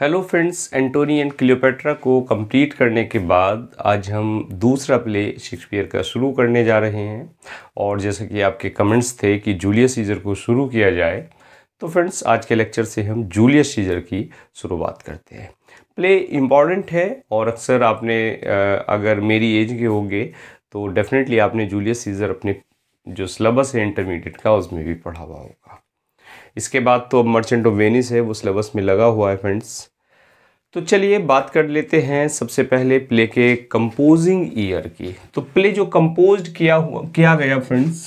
Hello friends Antony and Cleopatra को complete करने के बाद आज हम दूसरा प्ले शेक्सपियर का शुरू करने जा रहे हैं और जैसा कि आपके कमेंट्स थे कि जूलियस सीजर को शुरू किया जाए तो फ्रेंड्स आज के लेक्चर से हम जूलियस सीजर की शुरुआत करते हैं प्ले इम्पॉर्टेंट है और अक्सर आपने अगर मेरी एज के होंगे तो डेफिनेटली आपने जूलियस सीजर अपने जो सिलेबस है इंटरमीडिएट का उसमें भी पढ़ा हुआ होगा इसके बाद तो अब मर्चेंट ऑफ वेनिस है वो सिलेबस में लगा हुआ है फ्रेंड्स तो चलिए बात कर लेते हैं सबसे पहले प्ले के कंपोजिंग ईयर की तो प्ले जो कंपोज किया हुआ किया गया फ्रेंड्स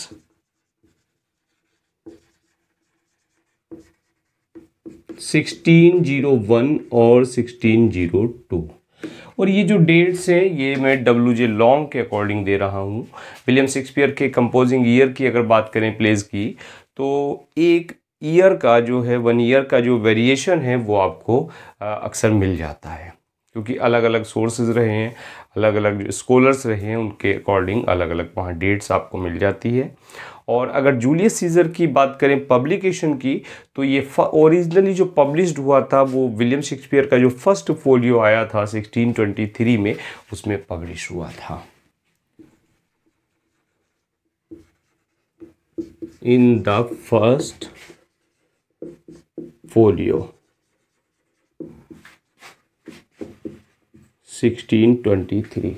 सिक्सटीन जीरो वन और सिक्सटीन जीरो टू और ये जो डेट्स हैं ये मैं डब्ल्यू जे लॉन्ग के अकॉर्डिंग दे रहा हूँ विलियम शेक्सपियर के कंपोजिंग ईयर की अगर बात करें प्लेज की तो एक ईयर का जो है वन ईयर का जो वेरिएशन है वो आपको अक्सर मिल जाता है क्योंकि अलग अलग सोर्सेज रहे हैं अलग अलग जो स्कॉलर्स रहे हैं उनके अकॉर्डिंग अलग अलग वहाँ डेट्स आपको मिल जाती है और अगर जूलियस सीज़र की बात करें पब्लिकेशन की तो ये ओरिजिनली जो पब्लिश्ड हुआ था वो विलियम शेक्सपियर का जो फर्स्ट फोलियो आया था 1623 में उसमें पब्लिश हुआ था इन द फर्स्ट ट्वेंटी 1623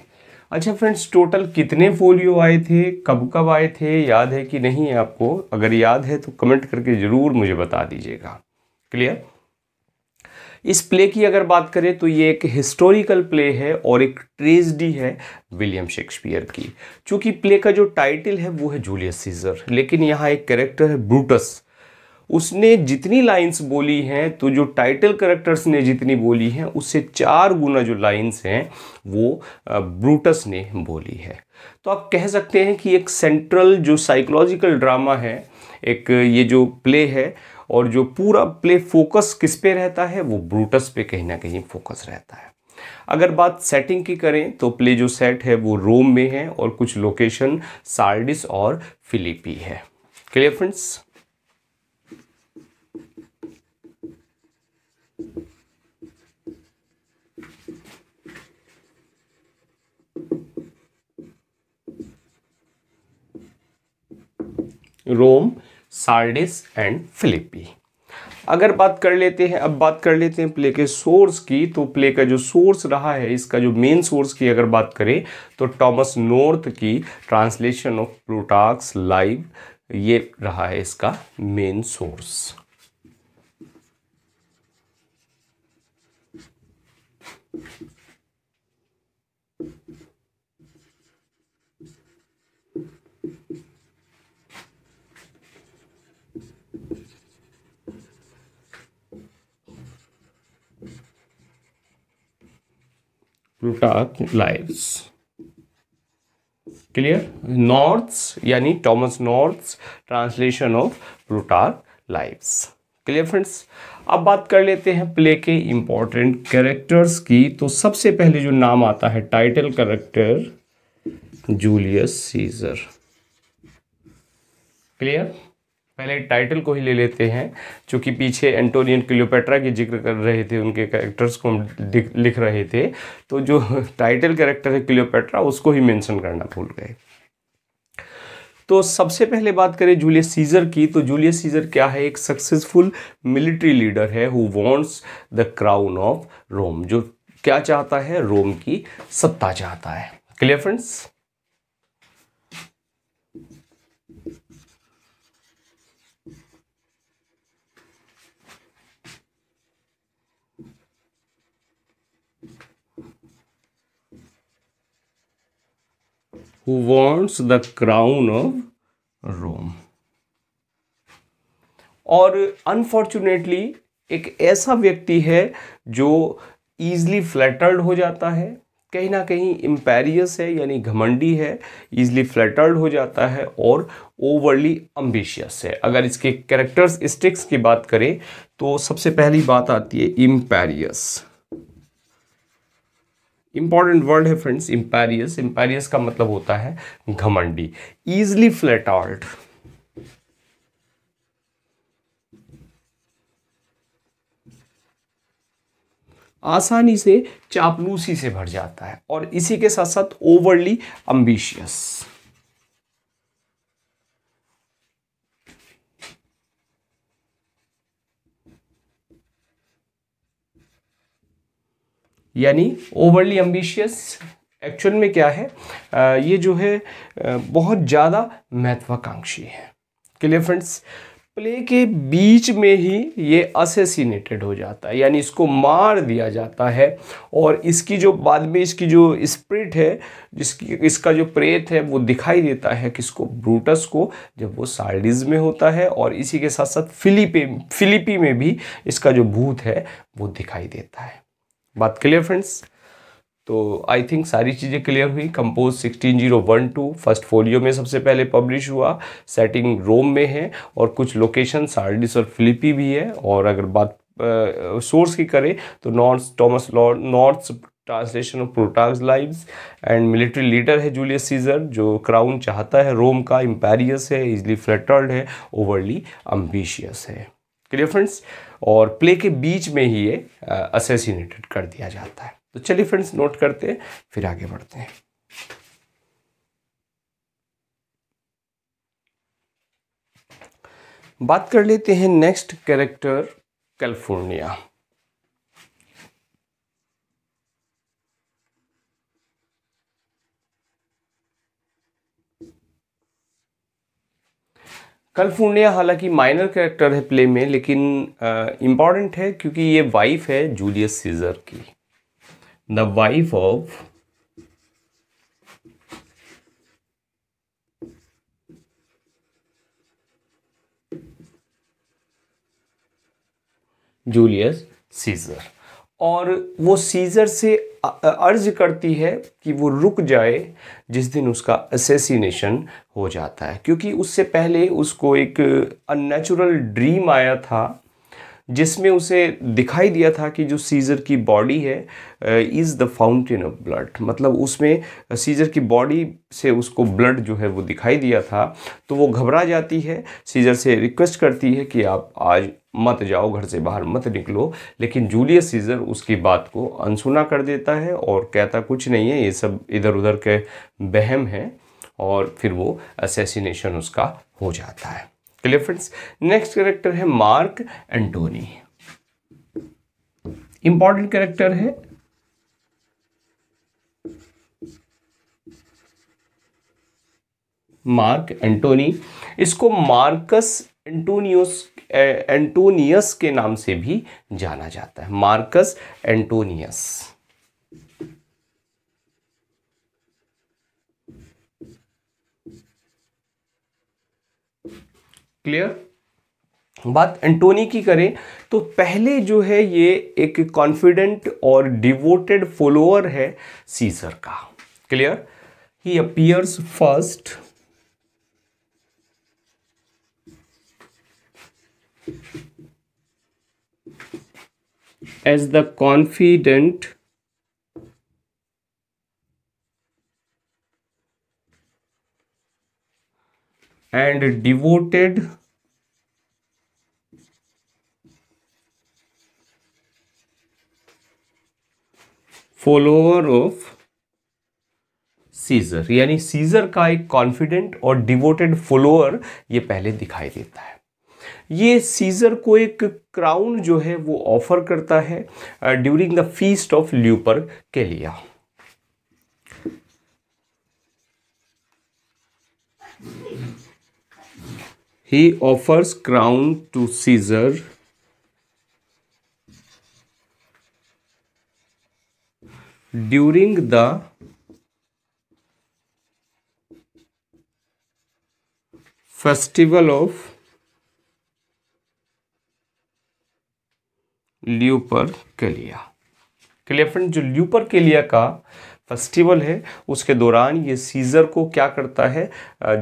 अच्छा फ्रेंड्स टोटल कितने फोलियो आए थे कब कब आए थे याद है कि नहीं है आपको अगर याद है तो कमेंट करके ज़रूर मुझे बता दीजिएगा क्लियर इस प्ले की अगर बात करें तो ये एक हिस्टोरिकल प्ले है और एक ट्रेजडी है विलियम शेक्सपियर की क्योंकि प्ले का जो टाइटल है वो है जूलियस सीजर लेकिन यहाँ एक कैरेक्टर है ब्रूटस उसने जितनी लाइंस बोली हैं तो जो टाइटल करेक्टर्स ने जितनी बोली हैं उससे चार गुना जो लाइंस हैं वो ब्रूटस ने बोली है तो आप कह सकते हैं कि एक सेंट्रल जो साइकोलॉजिकल ड्रामा है एक ये जो प्ले है और जो पूरा प्ले फोकस किस पे रहता है वो ब्रूटस पे कहीं ना कहीं फोकस रहता है अगर बात सेटिंग की करें तो प्ले जो सेट है वो रोम में है और कुछ लोकेशन सार्डिस और फिलिपी है clear friends Rome Sardis and Philippi अगर बात कर लेते हैं अब बात कर लेते हैं प्ले के सोर्स की तो प्ले का जो सोर्स रहा है इसका जो मेन सोर्स की अगर बात करें तो टॉमस नॉर्थ की ट्रांसलेशन ऑफ प्रोटाक्स लाइव ये रहा है इसका main source plutarch lives clear North's यानी Thomas North's translation of Plutarch lives clear friends अब बात कर लेते हैं प्ले के इंपॉर्टेंट कैरेक्टर्स की तो सबसे पहले जो नाम आता है title character Julius Caesar clear पहले टाइटल को ही ले लेते हैं चूँकि पीछे एंटोनियन क्लियोपेट्रा की जिक्र कर रहे थे उनके कैरेक्टर्स को हम लिख रहे थे तो जो टाइटल कैरेक्टर है क्लियोपेट्रा उसको ही मेंशन करना भूल गए तो सबसे पहले बात करें जूलियस सीजर की तो जूलियस सीजर क्या है एक सक्सेसफुल मिलिट्री लीडर है who wants the crown of Rome जो क्या चाहता है रोम की सत्ता चाहता है clear friends who wants the crown of Rome. और अनफॉर्चुनेटली एक ऐसा व्यक्ति है जो ईजली फ्लैटर्ड हो जाता है कहीं ना कहीं इम्पेरियस है यानी घमंडी है ईजली फ्लैटर्ड हो जाता है और ओवरली अम्बिशियस है अगर इसके कैरेक्टर्स स्टिक्स की बात करें तो सबसे पहली बात आती है इम्पेरियस इंपॉर्टेंट वर्ड है फ्रेंड्स इंपेरियस इंपेरियस का मतलब होता है घमंडी इजली फ्लैट आउट आसानी से चापलूसी से भर जाता है और इसी के साथ साथ ओवरली अम्बिशियस यानी ओवरली एम्बिशियस एक्चुअल में क्या है आ, ये जो है आ, बहुत ज़्यादा महत्वाकांक्षी है क्लियर फ्रेंड्स प्ले के बीच में ही ये असेसिनेटेड हो जाता है यानी इसको मार दिया जाता है और इसकी जो बाद में इसकी जो स्प्रिट है जिसकी इसका जो प्रेत है वो दिखाई देता है किसको ब्रूटस को जब वो साल्डिज में होता है और इसी के साथ साथ फिलीपे फिलिपी में भी इसका जो भूत है वो दिखाई देता है बात क्लियर फ्रेंड्स तो आई थिंक सारी चीज़ें क्लियर हुई कंपोज 16012 फर्स्ट फोलियो में सबसे पहले पब्लिश हुआ सेटिंग रोम में है और कुछ लोकेशन सार्डिस और फिलिपी भी है और अगर बात सोर्स की करें तो North Thomas Lord North translation of Plutarch's lives and military leader है जूलियस सीजर जो क्राउन चाहता है रोम का इम्पेरियस है इजली फ्लेटर्ड है ओवरली अम्बिशियस है क्लियर फ्रेंड्स और प्ले के बीच में ही ये असेसिनेटेड कर दिया जाता है तो चलिए फ्रेंड्स नोट करते हैं फिर आगे बढ़ते हैं बात कर लेते हैं नेक्स्ट कैरेक्टर कैलिफोर्निया कल पूर्णिया हालांकि माइनर कैरेक्टर है प्ले में लेकिन इम्पॉर्टेंट है क्योंकि ये वाइफ है जूलियस सीजर की the wife of Julius Caesar और वो सीजर से अर्ज करती है कि वो रुक जाए जिस दिन उसका असेसिनेशन हो जाता है क्योंकि उससे पहले उसको एक अननेचुरल ड्रीम आया था जिसमें उसे दिखाई दिया था कि जो सीज़र की बॉडी है is the fountain of blood मतलब उसमें सीज़र की बॉडी से उसको ब्लड जो है वो दिखाई दिया था तो वो घबरा जाती है सीज़र से रिक्वेस्ट करती है कि आप आज मत जाओ घर से बाहर मत निकलो लेकिन जूलियस सीज़र उसकी बात को अनसुना कर देता है और कहता कुछ नहीं है ये सब इधर उधर के बहम हैं और फिर वो असेसिनेशन उसका हो जाता है क्लियर फ्रेंड्स नेक्स्ट कैरेक्टर है मार्क एंटोनी इंपॉर्टेंट कैरेक्टर है मार्क एंटोनी इसको मार्कस एंटोनियोस एंटोनियस के नाम से भी जाना जाता है मार्कस एंटोनियस क्लियर बात एंटोनी की करें तो पहले जो है ये एक कॉन्फिडेंट और डिवोटेड फॉलोअर है सीजर का क्लियर ही appears first as the confident and devoted follower of Caesar यानी सीजर का एक कॉन्फिडेंट और डिवोटेड फॉलोअर ये पहले दिखाई देता है ये सीजर को एक क्राउन जो है वो ऑफर करता है during the feast of Lupercalia he offers crown to caesar during the festival of Lupercalia clear friend जो ल्यूपर केलिया का फेस्टिवल है उसके दौरान ये सीज़र को क्या करता है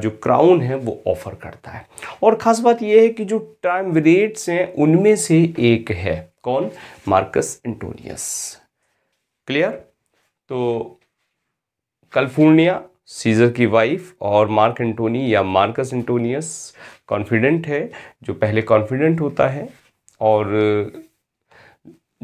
जो क्राउन है वो ऑफ़र करता है और ख़ास बात यह है कि जो टाइम वेट्स हैं उनमें से एक है कौन मार्कस एंटोनियस क्लियर तो कैलिफोर्निया सीजर की वाइफ और मार्क एंटोनी या मार्कस एंटोनियस कॉन्फिडेंट है जो पहले कॉन्फिडेंट होता है और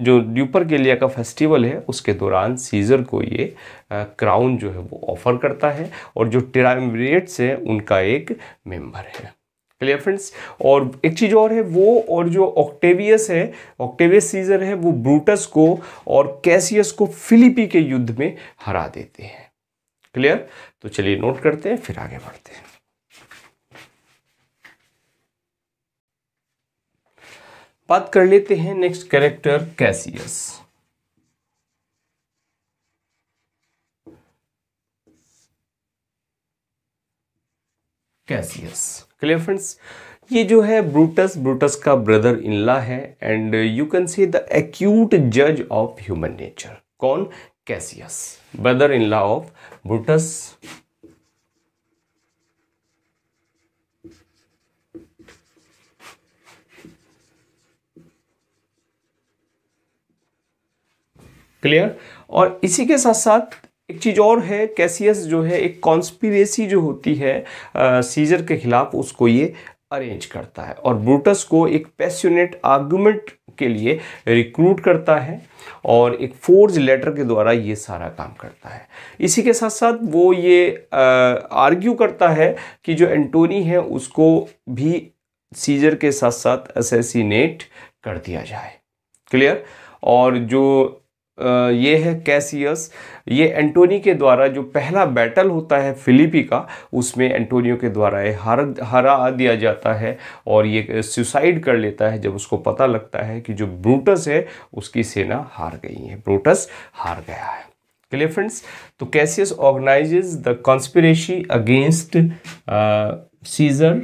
जो ड्यूपर गेलिया का फेस्टिवल है उसके दौरान सीज़र को ये क्राउन जो है वो ऑफ़र करता है और जो टिरामरेट्स हैं उनका एक मेंबर है क्लियर फ्रेंड्स और एक चीज़ और है वो और जो ऑक्टेवियस है ऑक्टेवियस सीजर है वो ब्रूटस को और कैसियस को फिलिपी के युद्ध में हरा देते हैं क्लियर तो चलिए नोट करते हैं फिर आगे बढ़ते हैं बात कर लेते हैं next character Cassius Cassius clear friends ये जो है ब्रूटस ब्रूटस का ब्रदर इन ला है and you can see the acute जज ऑफ ह्यूमन नेचर कौन Cassius brother in law of Brutus clear और इसी के साथ साथ एक चीज़ और है कैसियस जो है एक कॉन्स्पिरेसी जो होती है आ, सीजर के खिलाफ उसको ये अरेंज करता है और ब्रूटस को एक पैशनेट आर्गूमेंट के लिए रिक्रूट करता है और एक फोर्ज लेटर के द्वारा ये सारा काम करता है इसी के साथ साथ वो ये आर्ग्यू करता है कि जो एंटोनी है उसको भी सीजर के साथ साथ असेसिनेट कर दिया जाए क्लियर और जो ये है कैसियस ये एंटोनी के द्वारा जो पहला बैटल होता है फिलिपी का उसमें एंटोनियो के द्वारा ये हर हरा दिया जाता है और ये सुसाइड कर लेता है जब उसको पता लगता है कि जो ब्रूटस है उसकी सेना हार गई है ब्रूटस हार गया है क्लियर फ्रेंड्स तो Cassius organises the conspiracy against Caesar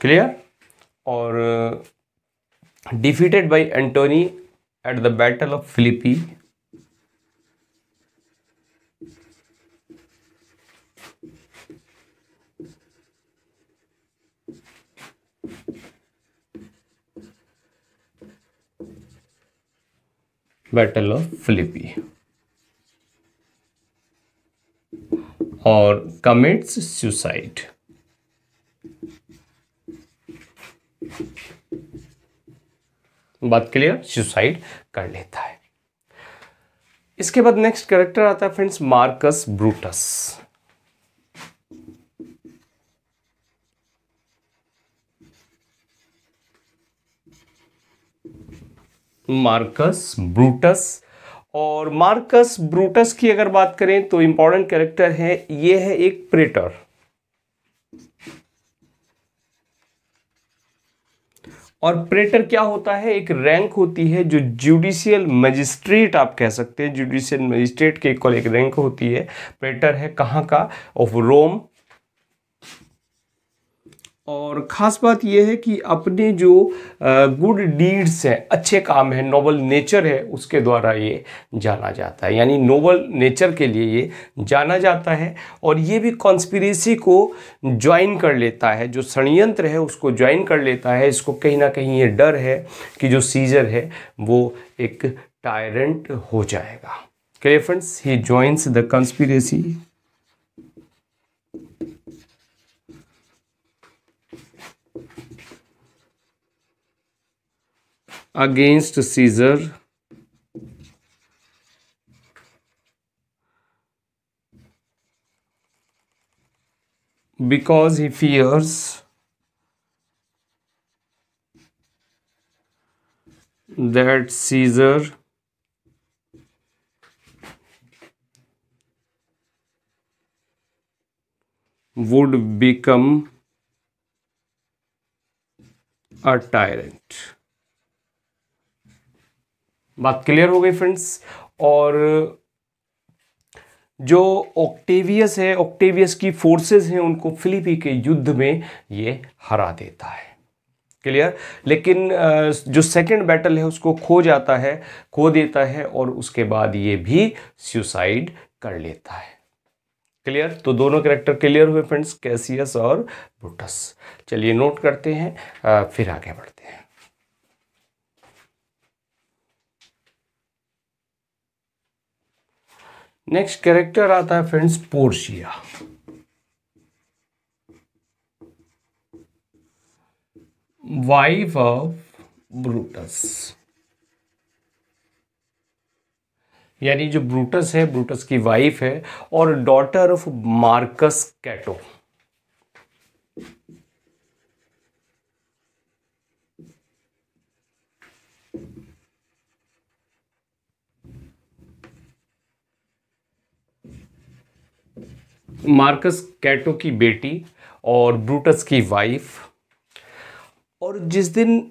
clear और defeated by Antony at the battle of Philippi battle of Philippi और कमिट्स सुसाइड बात क्लियर सुसाइड कर लेता है इसके बाद नेक्स्ट कैरेक्टर आता है friends Marcus Brutus Marcus Brutus और मार्कस ब्रूटस की अगर बात करें तो इंपॉर्टेंट कैरेक्टर है ये है एक प्रेटर और प्रेटर क्या होता है एक रैंक होती है जो जुडिशियल मजिस्ट्रेट आप कह सकते हैं जुडिशियल मजिस्ट्रेट के इक्वल एक रैंक होती है प्रेटर है कहाँ का ऑफ रोम और ख़ास बात यह है कि अपने जो गुड डीड्स हैं अच्छे काम हैं नोबल नेचर है उसके द्वारा ये जाना जाता है यानी नोबल नेचर के लिए ये जाना जाता है और ये भी कॉन्स्पिरेसी को ज्वाइन कर लेता है जो षडयंत्र है उसको ज्वाइन कर लेता है इसको कहीं ना कहीं ये डर है कि जो सीजर है वो एक टायरेंट हो जाएगा clear friends he joins the conspiracy against Caesar because he fears that Caesar would become a tyrant. बात क्लियर हो गई फ्रेंड्स और जो ऑक्टेवियस है ऑक्टेवियस की फोर्सेस हैं उनको फिलिपी के युद्ध में ये हरा देता है क्लियर लेकिन जो सेकंड बैटल है उसको खो जाता है खो देता है और उसके बाद ये भी सुसाइड कर लेता है क्लियर तो दोनों कैरेक्टर क्लियर हुए फ्रेंड्स कैसियस और ब्रूटस चलिए नोट करते हैं फिर आगे बढ़ते हैं नेक्स्ट कैरेक्टर आता है friends Portia wife of Brutus यानी जो ब्रूटस है ब्रूटस की वाइफ है और daughter of Marcus Cato Marcus Cato की बेटी और ब्रूटस की वाइफ और जिस दिन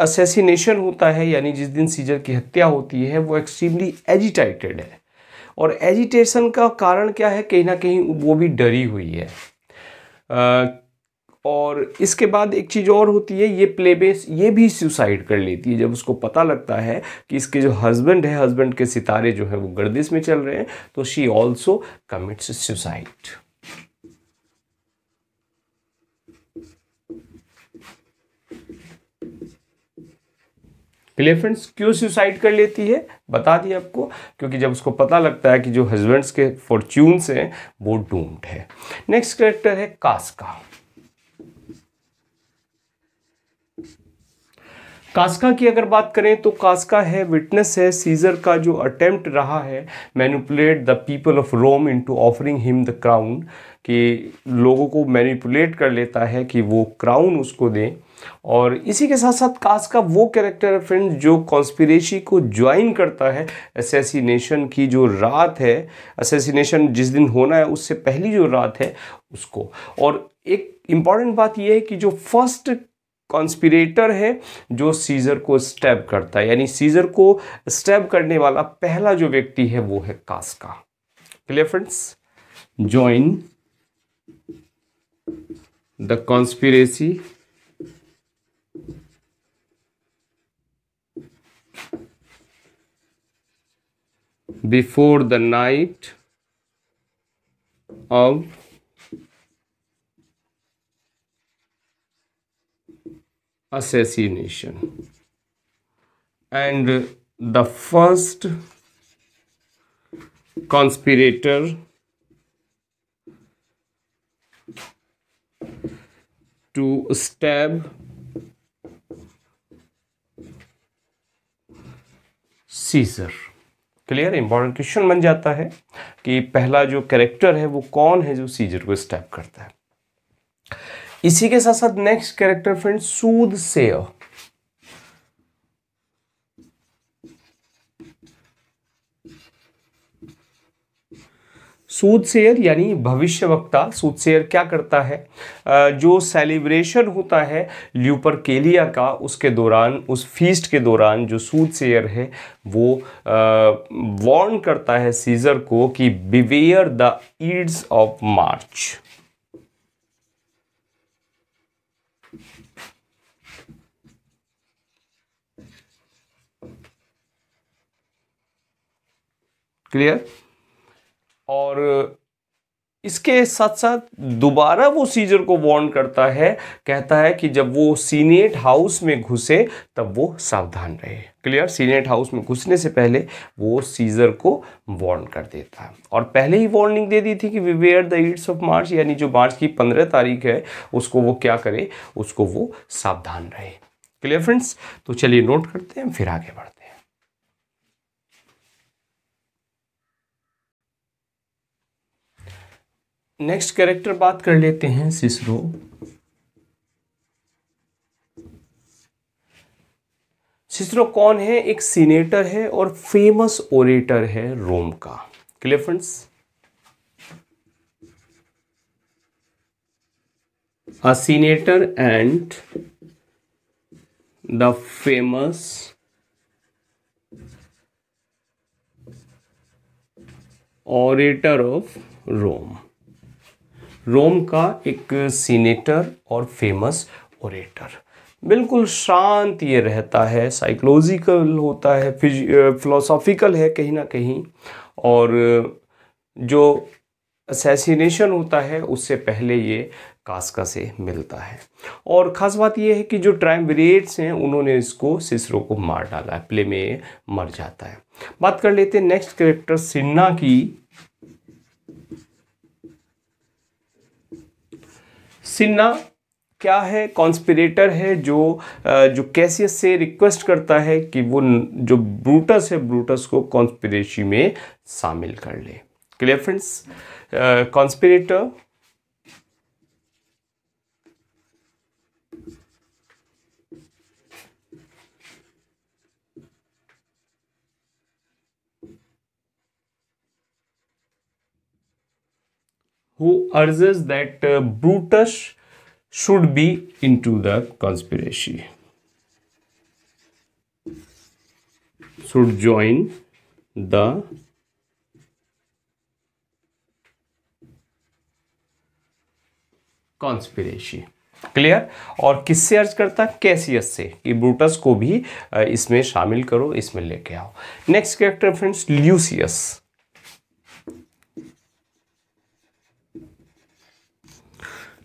असेसिनेशन होता है यानी जिस दिन सीजर की हत्या होती है वो एक्सट्रीमली एजिटेटेड है और एजिटेशन का कारण क्या है कहीं ना कहीं वो भी डरी हुई है और इसके बाद एक चीज़ और होती है ये प्लेबेस ये भी सुसाइड कर लेती है जब उसको पता लगता है कि इसके जो हस्बैंड है हस्बैंड के सितारे जो है वो गर्दिश में चल रहे हैं तो she also commits suicide clear friends क्यों सुसाइड कर लेती है बता दिया आपको क्योंकि जब उसको पता लगता है कि जो हस्बैंड्स के फॉर्च्यून्स हैं वो डूम्ड है नेक्स्ट करेक्टर है कास्का कास्का की अगर बात करें तो कास्का है विटनेस है सीजर का जो अटेम्प्ट रहा है manipulate the people of Rome into offering him the crown कि लोगों को मैनिपुलेट कर लेता है कि वो क्राउन उसको दें और इसी के साथ साथ कास्का वो कैरेक्टर है फ्रेंड्स जो कॉन्स्पिरेसी को ज्वाइन करता है असेसिनेशन की जो रात है असेसिनेशन जिस दिन होना है उससे पहली जो रात है उसको और एक इम्पॉर्टेंट बात यह है कि जो फर्स्ट कॉन्स्पिरेटर है जो सीजर को स्टैब करता है यानी सीजर को स्टैब करने वाला पहला जो व्यक्ति है वो है Casca clear friends join the conspiracy before the night of assassination and the first conspirator to stab Caesar clear important question बन जाता है कि पहला जो कैरेक्टर है वो कौन है जो सीजर को स्टैप करता है इसी के साथ साथ नेक्स्ट कैरेक्टर फ्रेंड सूद से सूदसेयर यानी भविष्य वक्ता सूदसेयर क्या करता है जो सेलिब्रेशन होता है ल्यूपर केलिया का उसके दौरान उस फीस्ट के दौरान जो सूदसेयर है वो वार्न करता है सीजर को कि beware the ides of March clear और इसके साथ साथ दोबारा वो सीजर को वॉर्न करता है कहता है कि जब वो सीनेट हाउस में घुसे तब वो सावधान रहे क्लियर सीनेट हाउस में घुसने से पहले वो सीजर को वॉर्न कर देता है और पहले ही वार्निंग दे दी थी कि beware the ides of March यानी जो मार्च की पंद्रह तारीख है उसको वो क्या करे उसको वो सावधान रहे क्लियर फ्रेंड्स तो चलिए नोट करते हैं फिर आगे बढ़ते नेक्स्ट कैरेक्टर बात कर लेते हैं सिसरो सिसरो कौन है एक सीनेटर है और फेमस ओरेटर है रोम का clear friends a senator and the famous orator of Rome Rome का एक सीनेटर और फेमस ओरेटर बिल्कुल शांत ये रहता है साइकोलॉजिकल होता है फिलोसॉफिकल है कहीं ना कहीं और जो असैसिनेशन होता है उससे पहले ये कास्का से मिलता है और ख़ास बात यह है कि जो ट्राइमरेट्स हैं उन्होंने इसको सिसरो को मार डाला है प्ले में मर जाता है बात कर लेते हैं नेक्स्ट करेक्टर सिन्ना की सिन्ना क्या है कॉन्स्पिरेटर है जो जो कैसियस से रिक्वेस्ट करता है कि वो जो ब्रूटस है ब्रूटस को कॉन्स्पिरेसी में शामिल कर ले clear friends conspirator who urges that uh, Brutus should be into the conspiracy, should join the conspiracy. Clear और किससे अर्ज करता कैसियस से कि ब्रूटस को भी इसमें शामिल करो इसमें लेके आओ next character friends Lucius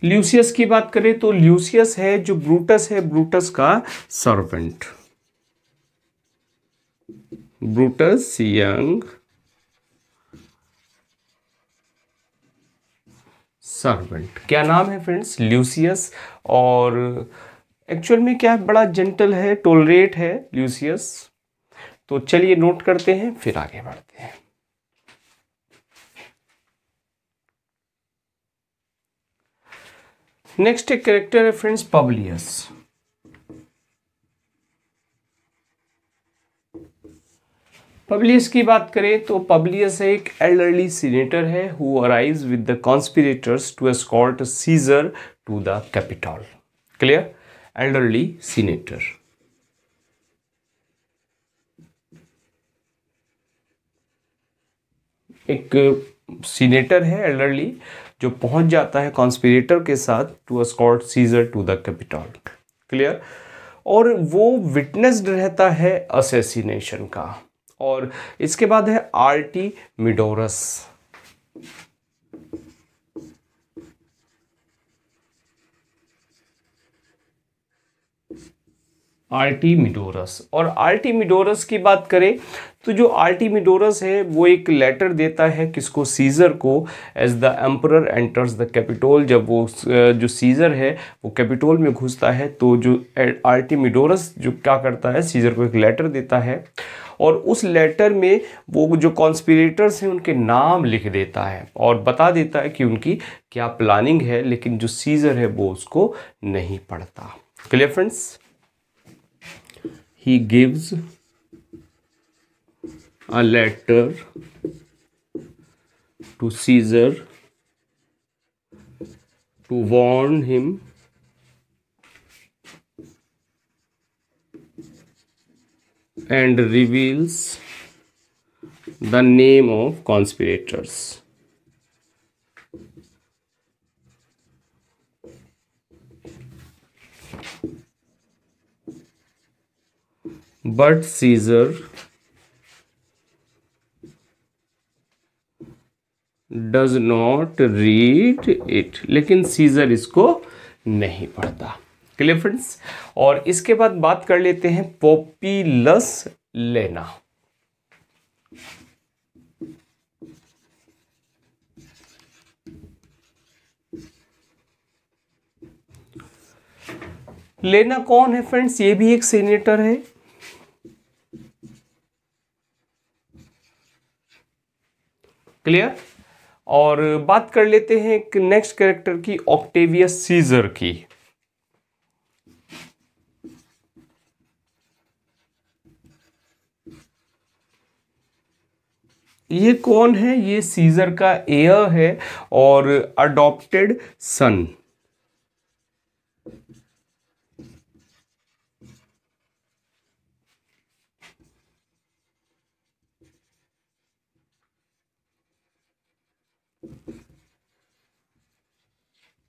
Lucius की बात करें तो ल्यूसियस है जो ब्रूटस है ब्रूटस का सर्वेंट ब्रूटस यंग सर्वेंट क्या नाम है फ्रेंड्स ल्यूसियस और एक्चुअल में क्या बड़ा जेंटल है टोलरेट है ल्यूसियस तो चलिए नोट करते हैं फिर आगे बढ़ते हैं नेक्स्ट एक कैरेक्टर है फ्रेंड्स पब्लियस पब्लियस की बात करें तो पब्लियस एक एल्डरली सीनेटर है who arrives with the conspirators to escort Caesar to the Capitol clear elderly senator एक सीनेटर है एल्डरली जो पहुंच जाता है कॉन्स्पिरेटर के साथ to escort Caesar to the Capitol clear और वो विटनेस्ड रहता है असेसिनेशन का और इसके बाद है आरटी मिडोरस आर्टीमिडोरस और आर्टीमिडोरस की बात करें तो जो आर्टीमिडोरस है वो एक लेटर देता है किसको सीज़र को as the emperor enters the Capitol जब वो जो सीज़र है वो कैपिटोल में घुसता है तो जो आर्टीमिडोरस जो क्या करता है सीज़र को एक लेटर देता है और उस लेटर में वो जो कॉन्स्पिरेटर्स हैं उनके नाम लिख देता है और बता देता है कि उनकी क्या प्लानिंग है लेकिन जो सीज़र है वो उसको नहीं पढ़ता clear friends he gives a letter to Caesar to warn him and reveals the name of conspirators. But Caesar does not read it लेकिन सीजर इसको नहीं पढ़ता क्लियर फ्रेंड्स और इसके बाद बात कर लेते हैं पॉपीलस लेना लेना कौन है फ्रेंड्स ये भी एक सीनेटर है क्लियर और बात कर लेते हैं एक नेक्स्ट कैरेक्टर की ऑक्टेवियस सीजर की ये कौन है ये सीजर का एयर है और अडॉप्टेड सन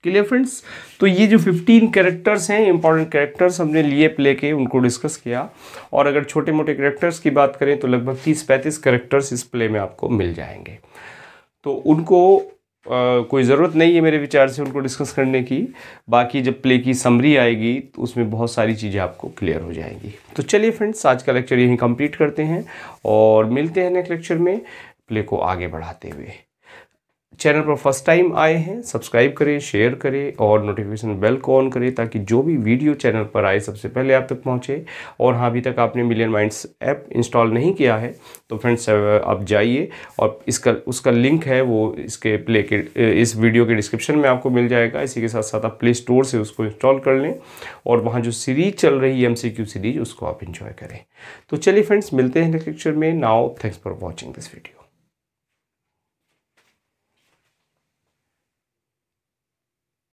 क्लियर फ्रेंड्स तो ये जो 15 कैरेक्टर्स हैं इंपॉर्टेंट कैरेक्टर्स हमने लिए प्ले के उनको डिस्कस किया और अगर छोटे मोटे कैरेक्टर्स की बात करें तो लगभग 30-35 कैरेक्टर्स इस प्ले में आपको मिल जाएंगे तो उनको आ, कोई ज़रूरत नहीं है मेरे विचार से उनको डिस्कस करने की बाकी जब प्ले की समरी आएगी तो उसमें बहुत सारी चीज़ें आपको क्लियर हो जाएंगी तो चलिए फ्रेंड्स आज का लेक्चर यहीं कंप्लीट करते हैं और मिलते हैं नेक्स्ट लेक्चर में प्ले को आगे बढ़ाते हुए चैनल पर फर्स्ट टाइम आए हैं सब्सक्राइब करें शेयर करें और नोटिफिकेशन बेल को ऑन करें ताकि जो भी वीडियो चैनल पर आए सबसे पहले आप तक पहुंचे और हाँ अभी तक आपने मिलियन माइंड्स ऐप इंस्टॉल नहीं किया है तो फ्रेंड्स आप जाइए और इसका उसका लिंक है वो इसके प्ले के इस वीडियो के डिस्क्रिप्शन में आपको मिल जाएगा इसी के साथ साथ आप प्ले स्टोर से उसको इंस्टॉल कर लें और वहाँ जो सीरीज चल रही है एम सीरीज उसको आप इंजॉय करें तो चलिए फ्रेंड्स मिलते हैं नेक्स्ट लेक्चर में now thanks for watching this video